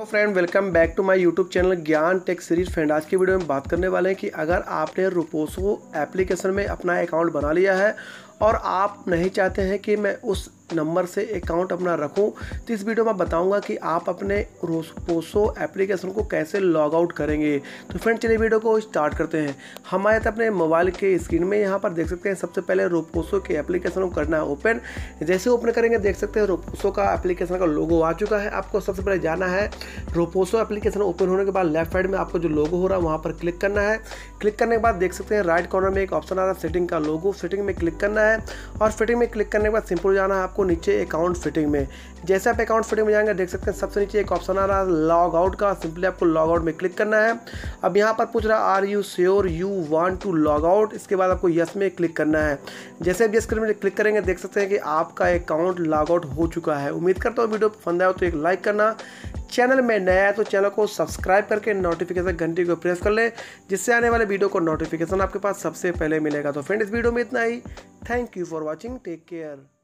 hello friend welcome back to my YouTube channel Gyan tech series friend आज की video में बात करने वाले हैं कि अगर आपने रुपोसो एप्लीकेशन में अपना अकाउंट बना लिया है और आप नहीं चाहते हैं कि मैं उस नंबर से अकाउंट अपना रखूँ तो इस वीडियो में बताऊँगा कि आप अपने पोसो एप्लीकेशन को कैसे लॉग आउट करेंगे तो फ्रेंड चलिए वीडियो को स्टार्ट करते हैं हमारे तो अपने मोबाइल के स्क्रीन में यहाँ पर देख सकते हैं सबसे पहले रोपोसो के एप्लीकेशन को करना है ओपन जैसे ओपन करेंगे देख सकते हैं रोपोसो का एप्लीकेशन का लोगो आ चुका है आपको सबसे पहले जाना है रोपोसो एप्लीकेशन ओपन होने के बाद लेफ्ट साइड में आपको जो लोगो हो रहा है वहाँ पर क्लिक करना है क्लिक करने के बाद देख सकते हैं राइट कॉर्नर में एक ऑप्शन आ रहा है सेटिंग का लोगो सेटिंग में क्लिक करना है और फिटिंग में क्लिक करने के बाद सिंपल जाना है आपको आपको नीचे अकाउंट फिटिंग में जैसे आप अकाउंट फिटिंग में जाएंगे देख सकते हैं सबसे नीचे एक ऑप्शन आ रहा है लॉग आउट का सिंपली आपको लॉग आउट में क्लिक करना है अब यहाँ पर पूछ रहा है are you sure you want to log out इसके बाद आपको यस में क्लिक करना है जैसे आप यस में क्लिक करेंगे देख सकते हैं कि आपका अकाउंट लॉग आउट हो चुका है उम्मीद करता हूँ वीडियो पसंद आया तो एक लाइक करना चैनल में नया है तो चैनल को सब्सक्राइब करके नोटिफिकेशन घंटी को प्रेस कर लें जिससे आने वाले वीडियो को नोटिफिकेशन आपके पास सबसे पहले मिलेगा तो फ्रेंड इस वीडियो में इतना ही thank you for watching take care